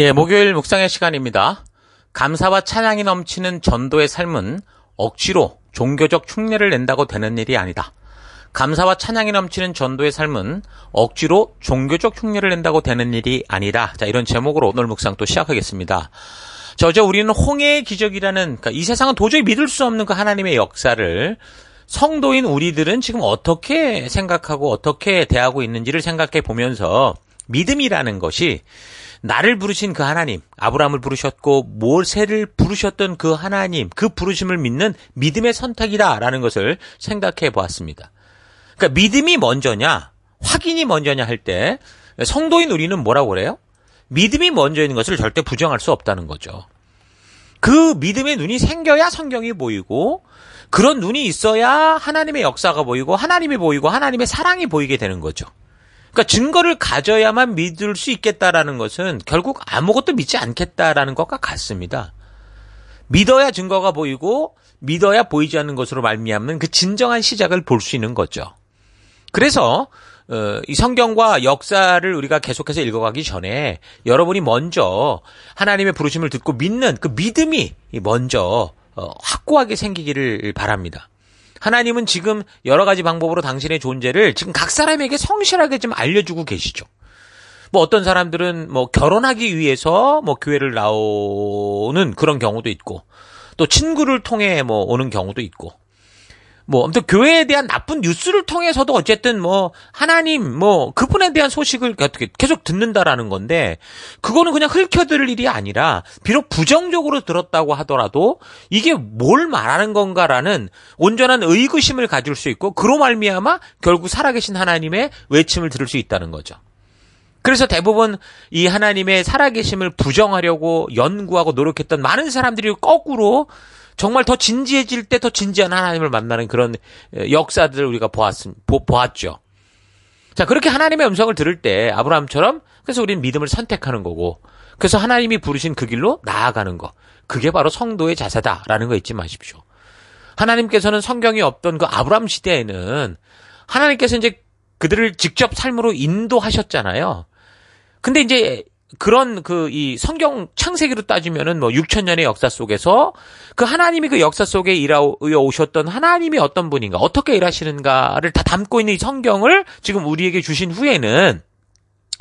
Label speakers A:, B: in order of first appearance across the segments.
A: 예, 목요일 묵상의 시간입니다. 감사와 찬양이 넘치는 전도의 삶은 억지로 종교적 흉내를 낸다고 되는 일이 아니다. 감사와 찬양이 넘치는 전도의 삶은 억지로 종교적 흉내를 낸다고 되는 일이 아니다. 자, 이런 제목으로 오늘 묵상 또 시작하겠습니다. 저, 어제 우리는 홍해의 기적이라는 그러니까 이 세상은 도저히 믿을 수 없는 그 하나님의 역사를 성도인 우리들은 지금 어떻게 생각하고 어떻게 대하고 있는지를 생각해 보면서 믿음이라는 것이 나를 부르신 그 하나님, 아브라함을 부르셨고 모세를 부르셨던 그 하나님, 그 부르심을 믿는 믿음의 선택이다라는 것을 생각해 보았습니다. 그러니까 믿음이 먼저냐, 확인이 먼저냐 할 때 성도인 우리는 뭐라고 그래요? 믿음이 먼저인 것을 절대 부정할 수 없다는 거죠. 그 믿음의 눈이 생겨야 성경이 보이고 그런 눈이 있어야 하나님의 역사가 보이고 하나님이 보이고 하나님의 사랑이 보이게 되는 거죠. 그러니까 증거를 가져야만 믿을 수 있겠다라는 것은 결국 아무것도 믿지 않겠다라는 것과 같습니다. 믿어야 증거가 보이고 믿어야 보이지 않는 것으로 말미암는 그 진정한 시작을 볼 수 있는 거죠. 그래서 어, 이 성경과 역사를 우리가 계속해서 읽어가기 전에 여러분이 먼저 하나님의 부르심을 듣고 믿는 그 믿음이 먼저 어, 확고하게 생기기를 바랍니다. 하나님은 지금 여러 가지 방법으로 당신의 존재를 지금 각 사람에게 성실하게 좀 알려주고 계시죠. 뭐 어떤 사람들은 뭐 결혼하기 위해서 뭐 교회를 나오는 그런 경우도 있고 또 친구를 통해 뭐 오는 경우도 있고 뭐 아무튼 교회에 대한 나쁜 뉴스를 통해서도 어쨌든 뭐 하나님 뭐 그분에 대한 소식을 어떻게 계속 듣는다라는 건데 그거는 그냥 흘켜들 일이 아니라 비록 부정적으로 들었다고 하더라도 이게 뭘 말하는 건가라는 온전한 의구심을 가질 수 있고 그로 말미암아 결국 살아계신 하나님의 외침을 들을 수 있다는 거죠. 그래서 대부분 이 하나님의 살아계심을 부정하려고 연구하고 노력했던 많은 사람들이 거꾸로 정말 더 진지해질 때 더 진지한 하나님을 만나는 그런 역사들을 우리가 보았 보, 보았죠. 자, 그렇게 하나님의 음성을 들을 때 아브라함처럼 그래서 우리는 믿음을 선택하는 거고 그래서 하나님이 부르신 그 길로 나아가는 거. 그게 바로 성도의 자세다라는 거 잊지 마십시오. 하나님께서는 성경이 없던 그 아브라함 시대에는 하나님께서 이제 그들을 직접 삶으로 인도하셨잖아요. 근데 이제 그런 그 이 성경 창세기로 따지면은 뭐 6천 년의 역사 속에서 그 하나님이 그 역사 속에 일하여 오셨던 하나님이 어떤 분인가 어떻게 일하시는가를 다 담고 있는 이 성경을 지금 우리에게 주신 후에는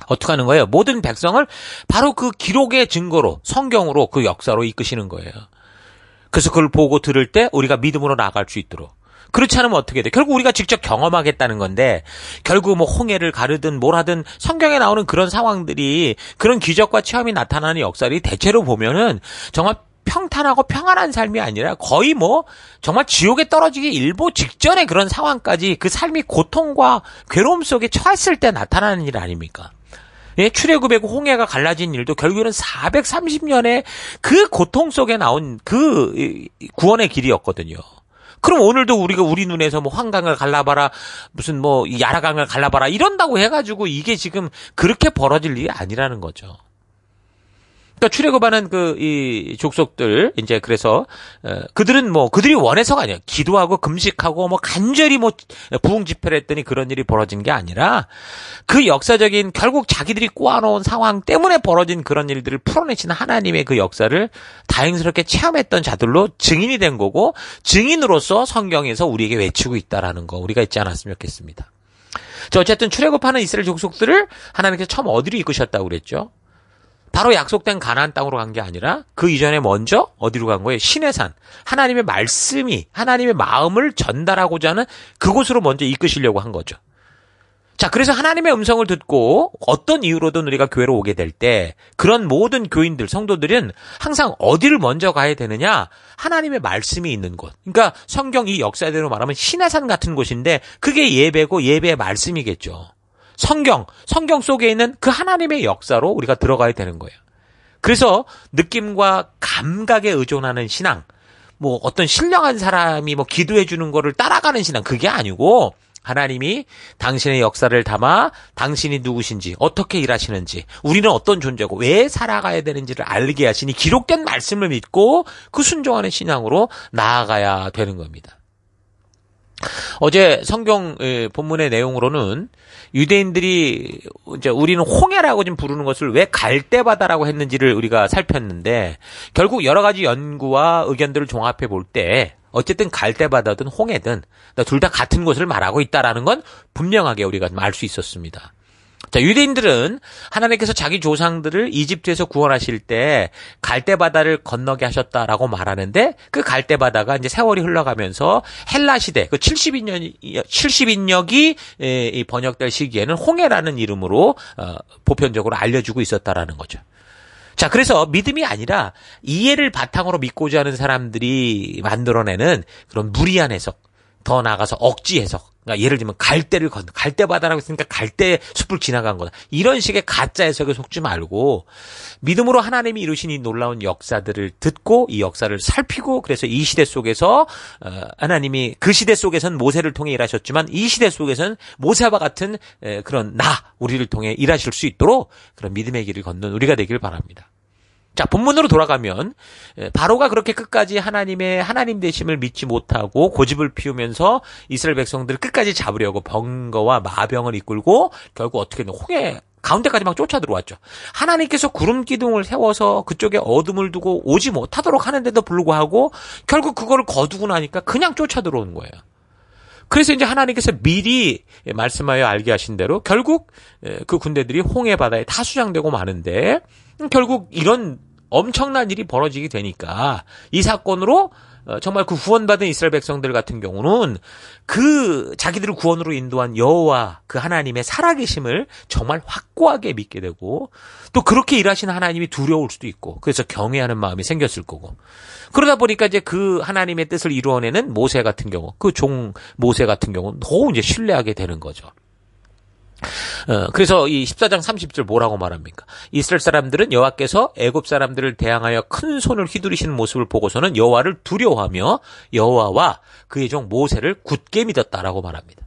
A: 어떻게 하는 거예요? 모든 백성을 바로 그 기록의 증거로 성경으로 그 역사로 이끄시는 거예요. 그래서 그걸 보고 들을 때 우리가 믿음으로 나아갈 수 있도록 그렇지 않으면 어떻게 돼? 결국 우리가 직접 경험하겠다는 건데 결국 뭐 홍해를 가르든 뭘 하든 성경에 나오는 그런 상황들이 그런 기적과 체험이 나타나는 역사를 대체로 보면은 정말 평탄하고 평안한 삶이 아니라 거의 뭐 정말 지옥에 떨어지기 일보 직전의 그런 상황까지 그 삶이 고통과 괴로움 속에 처했을 때 나타나는 일 아닙니까? 예, 출애굽의 그 홍해가 갈라진 일도 결국에는 430년의 그 고통 속에 나온 그 구원의 길이었거든요. 그럼 오늘도 우리가 우리 눈에서 뭐 환강을 갈라봐라 무슨 뭐 야라강을 갈라봐라 이런다고 해가지고 이게 지금 그렇게 벌어질 일이 아니라는 거죠. 그러니까 출애굽하는 그 이 족속들 이제 그래서 어, 그들은 뭐 그들이 원해서가 아니에요. 기도하고 금식하고 뭐 간절히 뭐 부흥 집회를 했더니 그런 일이 벌어진 게 아니라 그 역사적인 결국 자기들이 꼬아놓은 상황 때문에 벌어진 그런 일들을 풀어내시는 하나님의 그 역사를 다행스럽게 체험했던 자들로 증인이 된 거고 증인으로서 성경에서 우리에게 외치고 있다라는 거 우리가 잊지 않았으면 좋겠습니다. 자 어쨌든 출애굽하는 이스라엘 족속들을 하나님께서 처음 어디로 이끄셨다고 그랬죠? 바로 약속된 가나안 땅으로 간 게 아니라 그 이전에 먼저 어디로 간 거예요? 신의 산. 하나님의 말씀이 하나님의 마음을 전달하고자 하는 그곳으로 먼저 이끄시려고 한 거죠. 자, 그래서 하나님의 음성을 듣고 어떤 이유로든 우리가 교회로 오게 될 때 그런 모든 교인들, 성도들은 항상 어디를 먼저 가야 되느냐? 하나님의 말씀이 있는 곳. 그러니까 성경 이 역사대로 말하면 신해산 같은 곳인데 그게 예배고 예배의 말씀이겠죠. 성경, 성경 속에 있는 그 하나님의 역사로 우리가 들어가야 되는 거예요. 그래서 느낌과 감각에 의존하는 신앙, 뭐 어떤 신령한 사람이 뭐 기도해 주는 거를 따라가는 신앙 그게 아니고 하나님이 당신의 역사를 담아 당신이 누구신지 어떻게 일하시는지 우리는 어떤 존재고 왜 살아가야 되는지를 알게 하시니 기록된 말씀을 믿고 그 순종하는 신앙으로 나아가야 되는 겁니다. 어제 성경 본문의 내용으로는 유대인들이 이제 우리는 홍해라고 지금 부르는 것을 왜 갈대바다라고 했는지를 우리가 살폈는데 결국 여러 가지 연구와 의견들을 종합해 볼 때 어쨌든 갈대바다든 홍해든 둘 다 같은 곳을 말하고 있다라는 건 분명하게 우리가 알 수 있었습니다. 자, 유대인들은 하나님께서 자기 조상들을 이집트에서 구원하실 때 갈대 바다를 건너게 하셨다라고 말하는데 그 갈대 바다가 이제 세월이 흘러가면서 헬라 시대 그 70인년이 70인역이 번역될 시기에는 홍해라는 이름으로 어, 보편적으로 알려지고 있었다라는 거죠. 자, 그래서 믿음이 아니라 이해를 바탕으로 믿고자 하는 사람들이 만들어내는 그런 무리한 해석, 더 나가서 억지 해석. 그러니까 예를 들면 갈대를 건 갈대 바다라고 했으니까 갈대 숲을 지나간 거다. 이런 식의 가짜 해석에 속지 말고 믿음으로 하나님이 이루신 이 놀라운 역사들을 듣고 이 역사를 살피고 그래서 이 시대 속에서 어, 하나님이 그 시대 속에선 모세를 통해 일하셨지만 이 시대 속에선 모세와 같은 그런 나 우리를 통해 일하실 수 있도록 그런 믿음의 길을 걷는 우리가 되기를 바랍니다. 자, 본문으로 돌아가면 예, 바로가 그렇게 끝까지 하나님의 하나님 되심을 믿지 못하고 고집을 피우면서 이스라엘 백성들을 끝까지 잡으려고 병거와 마병을 이끌고 결국 어떻게든 홍해 가운데까지 막 쫓아 들어왔죠. 하나님께서 구름 기둥을 세워서 그쪽에 어둠을 두고 오지 못하도록 하는데도 불구하고 결국 그거를 거두고 나니까 그냥 쫓아 들어오는 거예요. 그래서 이제 하나님께서 미리 말씀하여 알게 하신 대로 결국 예, 그 군대들이 홍해 바다에 다 수장되고 마는데 음, 결국 이런 엄청난 일이 벌어지게 되니까 이 사건으로 어, 정말 그 구원받은 이스라엘 백성들 같은 경우는 그 자기들을 구원으로 인도한 여호와 그 하나님의 살아계심을 정말 확고하게 믿게 되고 또 그렇게 일하시는 하나님이 두려울 수도 있고 그래서 경외하는 마음이 생겼을 거고 그러다 보니까 이제 그 하나님의 뜻을 이루어내는 모세 같은 경우 그 종 모세 같은 경우 는 너무 이제 신뢰하게 되는 거죠. 어, 그래서 이 14장 30절 뭐라고 말합니까? 이스라엘 사람들은 여호와께서 애굽 사람들을 대항하여 큰 손을 휘두르시는 모습을 보고서는 여호와를 두려워하며 여호와와 그의 종 모세를 굳게 믿었다라고 말합니다.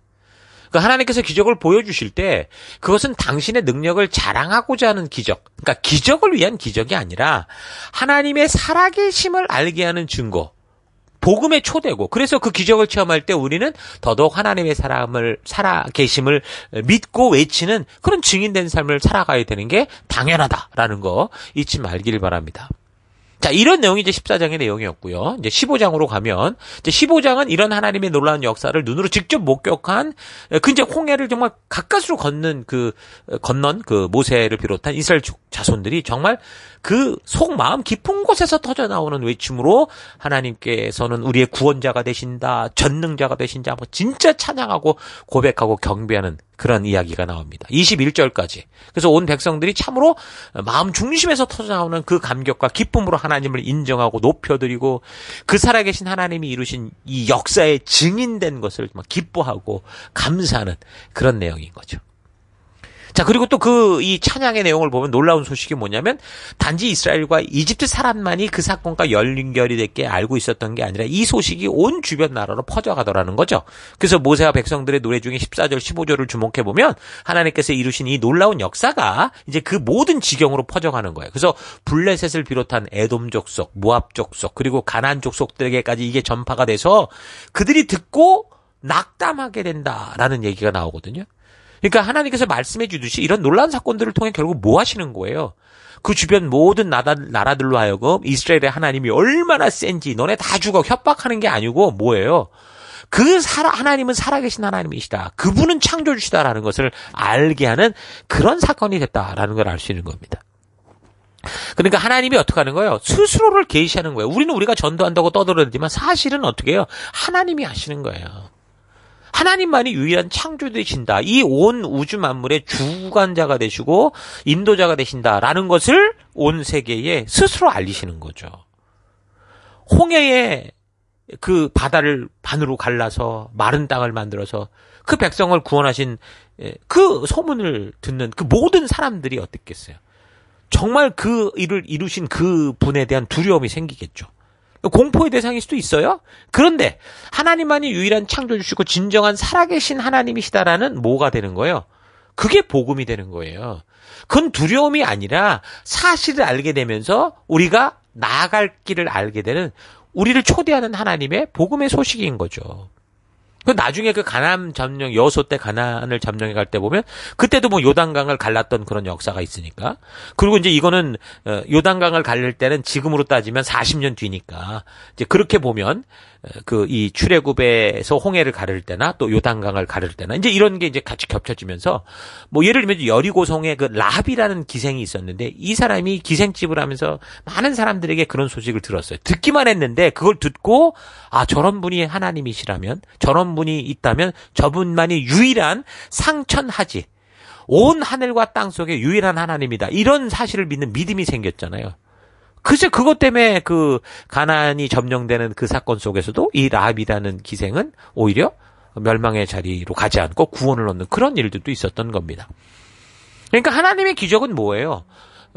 A: 그 하나님께서 기적을 보여주실 때 그것은 당신의 능력을 자랑하고자 하는 기적, 그러니까 기적을 위한 기적이 아니라 하나님의 살아계심을 알게 하는 증거, 복음의 초대고 그래서 그 기적을 체험할 때 우리는 더더욱 하나님의 사람을 살아 계심을 믿고 외치는 그런 증인된 삶을 살아가야 되는 게 당연하다라는 거 잊지 말길 바랍니다. 자, 이런 내용이 이제 14장의 내용이었고요. 이제 15장으로 가면 이제 15장은 이런 하나님의 놀라운 역사를 눈으로 직접 목격한 예, 근 이제 홍해를 정말 가까스로 걷는 그 어, 건넌 그 모세를 비롯한 이스라엘 자손들이 정말 그 속마음 깊은 곳에서 터져 나오는 외침으로 하나님께서는 우리의 구원자가 되신다, 전능자가 되신다, 뭐 진짜 찬양하고 고백하고 경배하는 그런 이야기가 나옵니다. 21절까지. 그래서 온 백성들이 참으로 마음 중심에서 터져나오는 그 감격과 기쁨으로 하나님을 인정하고 높여드리고 그 살아계신 하나님이 이루신 이 역사에 증인된 것을 기뻐하고 감사하는 그런 내용인 거죠. 자, 그리고 또 그 이 찬양의 내용을 보면 놀라운 소식이 뭐냐면 단지 이스라엘과 이집트 사람만이 그 사건과 연결이 됐게 알고 있었던 게 아니라 이 소식이 온 주변 나라로 퍼져가더라는 거죠. 그래서 모세와 백성들의 노래 중에 14절, 15절을 주목해 보면 하나님께서 이루신 이 놀라운 역사가 이제 그 모든 지경으로 퍼져가는 거예요. 그래서 블레셋을 비롯한 에돔 족속, 모압 족속, 그리고 가난 족속들에게까지 이게 전파가 돼서 그들이 듣고 낙담하게 된다라는 얘기가 나오거든요. 그러니까 하나님께서 말씀해 주듯이 이런 놀라운 사건들을 통해 결국 뭐 하시는 거예요? 그 주변 모든 나라, 나라들로 하여금 이스라엘의 하나님이 얼마나 센지 너네 다 죽어 협박하는 게 아니고 뭐예요? 그 살아, 하나님은 살아계신 하나님이시다. 그분은 창조주시다라는 것을 알게 하는 그런 사건이 됐다라는 걸 알 수 있는 겁니다. 그러니까 하나님이 어떻게 하는 거예요? 스스로를 계시하는 거예요. 우리는 우리가 전도한다고 떠들어지만 사실은 어떻게 해요? 하나님이 하시는 거예요. 하나님만이 유일한 창조되신다. 이 온 우주 만물의 주관자가 되시고 인도자가 되신다라는 것을 온 세계에 스스로 알리시는 거죠. 홍해에그 바다를 반으로 갈라서 마른 땅을 만들어서 그 백성을 구원하신 예, 그 소문을 듣는 그 모든 사람들이 어땠겠어요 정말 그 일을 이루신 그 분에 대한 두려움이 생기겠죠. 공포의 대상일 수도 있어요. 그런데 하나님만이 유일한 창조주시고 진정한 살아계신 하나님이시다라는 뭐가 되는 거예요? 그게 복음이 되는 거예요. 그건 두려움이 아니라 사실을 알게 되면서 우리가 나아갈 길을 알게 되는 우리를 초대하는 하나님의 복음의 소식인 거죠. 그 나중에 그 가남 점령 여소 때 가난을 점령해 갈 때 보면 그때도 뭐 요단강을 갈랐던 그런 역사가 있으니까 그리고 이제 이거는 어, 요단강을 갈릴 때는 지금으로 따지면 40년 뒤니까 이제 그렇게 보면 그이 출애굽에서 홍해를 가를 때나 또 요단강을 가를 때나 이제 이런 게 이제 같이 겹쳐지면서 뭐 예를 들면 여리고성의 그 라합이라는 기생이 있었는데 이 사람이 기생집을 하면서 많은 사람들에게 그런 소식을 들었어요. 듣기만 했는데 그걸 듣고 아 저런 분이 하나님이시라면 저런 분이 있다면 저분만이 유일한 상천하지 온 하늘과 땅 속에 유일한 하나님이다. 이런 사실을 믿는 믿음이 생겼잖아요. 글쎄 그것 때문에 그 가난이 점령되는 그 사건 속에서도 이 라합이라는 기생은 오히려 멸망의 자리로 가지 않고 구원을 얻는 그런 일들도 있었던 겁니다. 그러니까 하나님의 기적은 뭐예요?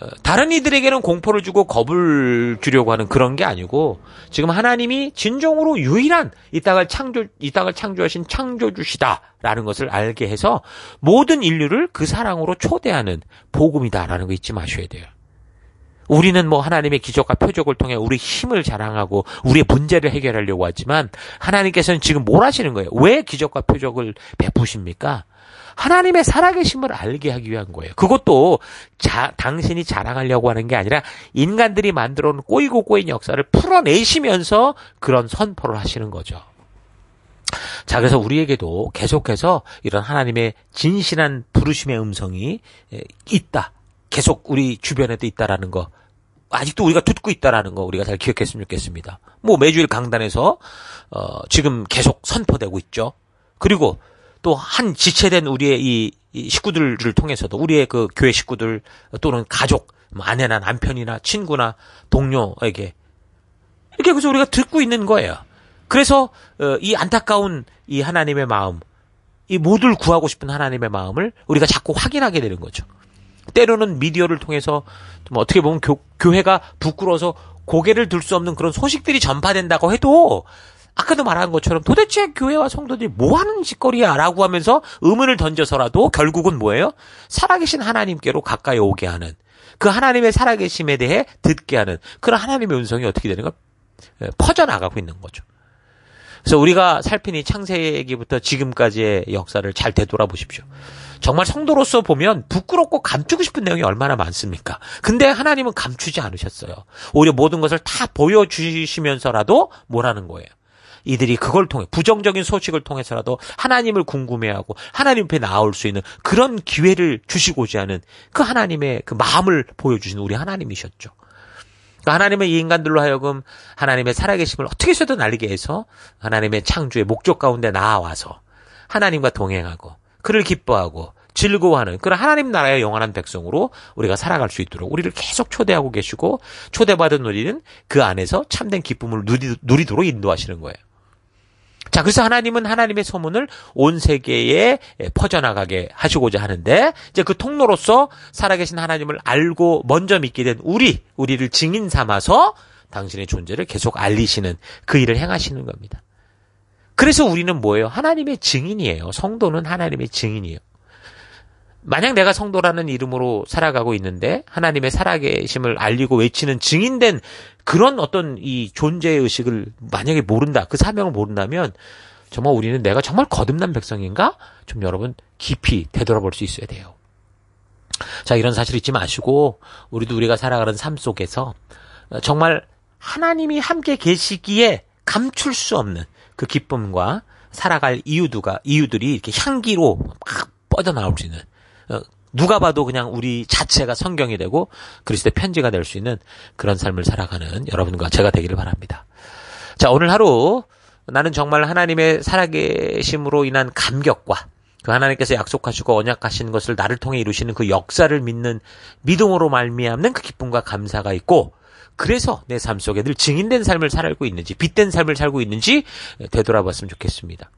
A: 어, 다른 이들에게는 공포를 주고 겁을 주려고 하는 그런 게 아니고 지금 하나님이 진정으로 유일한 이 땅을 창조 이 땅을 창조하신 창조주시다라는 것을 알게 해서 모든 인류를 그 사랑으로 초대하는 복음이다라는 거 잊지 마셔야 돼요. 우리는 뭐 하나님의 기적과 표적을 통해 우리 힘을 자랑하고 우리의 문제를 해결하려고 하지만 하나님께서는 지금 뭘 하시는 거예요? 왜 기적과 표적을 베푸십니까? 하나님의 살아계심을 알게 하기 위한 거예요. 그것도 자, 당신이 자랑하려고 하는 게 아니라 인간들이 만들어 놓은 꼬이고 꼬인 역사를 풀어내시면서 그런 선포를 하시는 거죠. 자, 그래서 우리에게도 계속해서 이런 하나님의 진실한 부르심의 음성이 있다. 계속 우리 주변에도 있다라는 거 아직도 우리가 듣고 있다라는 거 우리가 잘 기억했으면 좋겠습니다. 뭐 매주일 강단에서 어, 지금 계속 선포되고 있죠. 그리고 또 한 지체된 우리의 이, 식구들을 통해서도 우리의 그 교회 식구들 또는 가족, 뭐 아내나 남편이나 친구나 동료에게 이렇게 그래서 우리가 듣고 있는 거예요. 그래서 어, 이 안타까운 이 하나님의 마음, 이 모두를 구하고 싶은 하나님의 마음을 우리가 자꾸 확인하게 되는 거죠. 때로는 미디어를 통해서 좀 어떻게 보면 교, 교회가 부끄러워서 고개를 들 수 없는 그런 소식들이 전파된다고 해도 아까도 말한 것처럼 도대체 교회와 성도들이 뭐 하는 짓거리야? 라고 하면서 의문을 던져서라도 결국은 뭐예요? 살아계신 하나님께로 가까이 오게 하는 그 하나님의 살아계심에 대해 듣게 하는 그런 하나님의 음성이 어떻게 되는가? 퍼져나가고 있는 거죠. 그래서 우리가 살핀 이 창세기부터 지금까지의 역사를 잘 되돌아보십시오. 정말 성도로서 보면 부끄럽고 감추고 싶은 내용이 얼마나 많습니까? 근데 하나님은 감추지 않으셨어요. 오히려 모든 것을 다 보여주시면서라도 뭐라는 거예요? 이들이 그걸 통해 부정적인 소식을 통해서라도 하나님을 궁금해하고 하나님 앞에 나올 수 있는 그런 기회를 주시고자 하는 그 하나님의 그 마음을 보여주신 우리 하나님이셨죠. 그러니까 하나님은 이 인간들로 하여금 하나님의 살아계심을 어떻게 해서든 알게 해서 하나님의 창조의 목적 가운데 나와서 하나님과 동행하고 그를 기뻐하고 즐거워하는 그런 하나님 나라의 영원한 백성으로 우리가 살아갈 수 있도록 우리를 계속 초대하고 계시고 초대받은 우리는 그 안에서 참된 기쁨을 누리도록 인도하시는 거예요. 자, 그래서 하나님은 하나님의 소문을 온 세계에 퍼져나가게 하시고자 하는데, 이제 그 통로로서 살아계신 하나님을 알고 먼저 믿게 된 우리, 우리를 증인 삼아서 당신의 존재를 계속 알리시는 그 일을 행하시는 겁니다. 그래서 우리는 뭐예요? 하나님의 증인이에요. 성도는 하나님의 증인이에요. 만약 내가 성도라는 이름으로 살아가고 있는데 하나님의 살아계심을 알리고 외치는 증인된 그런 어떤 이 존재의 의식을 만약에 모른다 그 사명을 모른다면 정말 우리는 내가 정말 거듭난 백성인가 좀 여러분 깊이 되돌아볼 수 있어야 돼요. 자 이런 사실 잊지 마시고 우리도 우리가 살아가는 삶 속에서 정말 하나님이 함께 계시기에 감출 수 없는 그 기쁨과 살아갈 이유들과 이유들이 이렇게 향기로 막 뻗어나올 수 있는 어, 누가 봐도 그냥 우리 자체가 성경이 되고 그리스도의 편지가 될 수 있는 그런 삶을 살아가는 여러분과 제가 되기를 바랍니다. 자, 오늘 하루 나는 정말 하나님의 살아계심으로 인한 감격과 그 하나님께서 약속하시고 언약하신 것을 나를 통해 이루시는 그 역사를 믿는 믿음으로 말미암는 그 기쁨과 감사가 있고 그래서 내 삶 속에 늘 증인된 삶을 살고 있는지 빛된 삶을 살고 있는지 되돌아봤으면 좋겠습니다.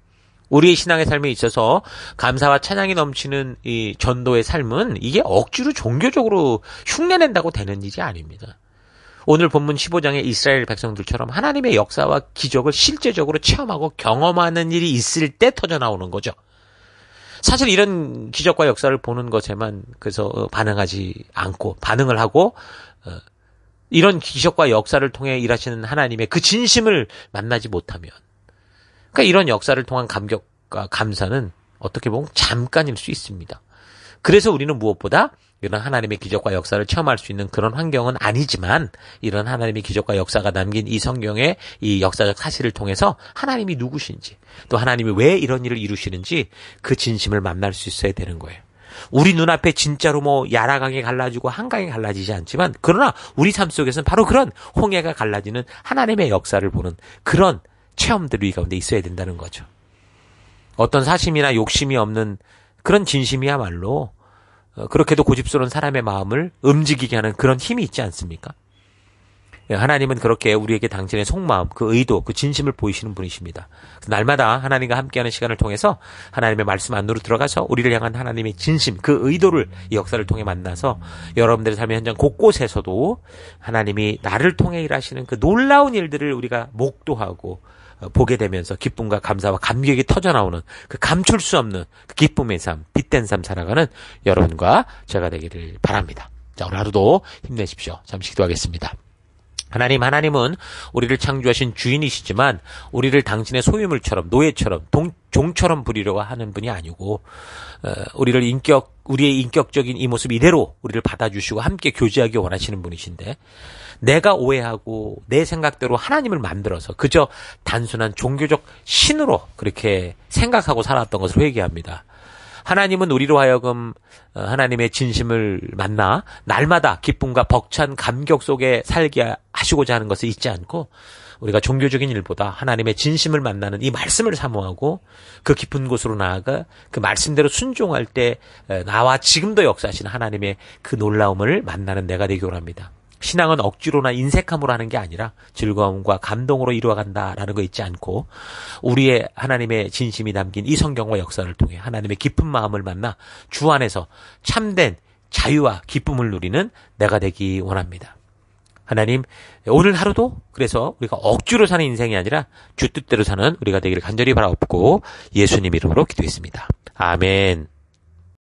A: 우리의 신앙의 삶에 있어서 감사와 찬양이 넘치는 이 전도의 삶은 이게 억지로 종교적으로 흉내낸다고 되는 일이 아닙니다. 오늘 본문 15장의 이스라엘 백성들처럼 하나님의 역사와 기적을 실제적으로 체험하고 경험하는 일이 있을 때 터져 나오는 거죠. 사실 이런 기적과 역사를 보는 것에만 그래서 어, 반응하지 않고 반응을 하고 어, 이런 기적과 역사를 통해 일하시는 하나님의 그 진심을 만나지 못하면 그러니까 이런 역사를 통한 감격과 감사는 어떻게 보면 잠깐일 수 있습니다. 그래서 우리는 무엇보다 이런 하나님의 기적과 역사를 체험할 수 있는 그런 환경은 아니지만 이런 하나님의 기적과 역사가 남긴 이 성경의 이 역사적 사실을 통해서 하나님이 누구신지 또 하나님이 왜 이런 일을 이루시는지 그 진심을 만날 수 있어야 되는 거예요. 우리 눈앞에 진짜로 뭐 야라강이 갈라지고 한강이 갈라지지 않지만 그러나 우리 삶 속에서는 바로 그런 홍해가 갈라지는 하나님의 역사를 보는 그런 체험들이 가운데 있어야 된다는 거죠. 어떤 사심이나 욕심이 없는 그런 진심이야말로 어, 그렇게도 고집스러운 사람의 마음을 움직이게 하는 그런 힘이 있지 않습니까? 예, 하나님은 그렇게 우리에게 당신의 속마음, 그 의도, 그 진심을 보이시는 분이십니다. 날마다 하나님과 함께하는 시간을 통해서 하나님의 말씀 안으로 들어가서 우리를 향한 하나님의 진심, 그 의도를 이 역사를 통해 만나서 여러분들의 삶의 현장 곳곳에서도 하나님이 나를 통해 일하시는 그 놀라운 일들을 우리가 목도하고 어, 보게 되면서 기쁨과 감사와 감격이 터져나오는 그 감출 수 없는 그 기쁨의 삶, 빛된 삶 살아가는 여러분과 제가 되기를 바랍니다. 자, 오늘 하루도 힘내십시오. 잠시 기도하겠습니다. 하나님, 하나님은 우리를 창조하신 주인이시지만 우리를 당신의 소유물처럼 노예처럼 동, 종처럼 부리려고 하는 분이 아니고 어, 우리를 인격 우리의 인격적인 이 모습 이대로 우리를 받아주시고 함께 교제하기 원하시는 분이신데 내가 오해하고 내 생각대로 하나님을 만들어서 그저 단순한 종교적 신으로 그렇게 생각하고 살았던 것을 회개합니다. 하나님은 우리로 하여금 어, 하나님의 진심을 만나 날마다 기쁨과 벅찬 감격 속에 살게 하시고자 하는 것을 잊지 않고 우리가 종교적인 일보다 하나님의 진심을 만나는 이 말씀을 사모하고 그 깊은 곳으로 나아가 그 말씀대로 순종할 때 나와 지금도 역사하시는 하나님의 그 놀라움을 만나는 내가 되기로 합니다. 신앙은 억지로나 인색함으로 하는 게 아니라 즐거움과 감동으로 이루어간다라는 거있지 않고 우리의 하나님의 진심이 담긴 이 성경과 역사를 통해 하나님의 깊은 마음을 만나 주 안에서 참된 자유와 기쁨을 누리는 내가 되기 원합니다. 하나님, 오늘 하루도 그래서 우리가 억지로 사는 인생이 아니라 주 뜻대로 사는 우리가 되기를 간절히 바라옵고 예수님 이름으로 기도했습니다. 아멘.